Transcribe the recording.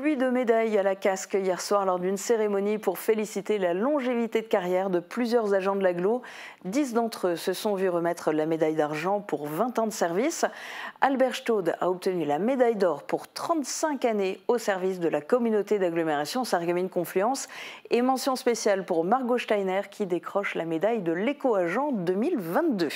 de médailles à la casque hier soir lors d'une cérémonie pour féliciter la longévité de carrière de plusieurs agents de l'aglo. Dix d'entre eux se sont vus remettre la médaille d'argent pour 20 ans de service. Albert Staude a obtenu la médaille d'or pour 35 années au service de la communauté d'agglomération Sargamine confluence Et mention spéciale pour Margot Steiner qui décroche la médaille de l'éco-agent 2022.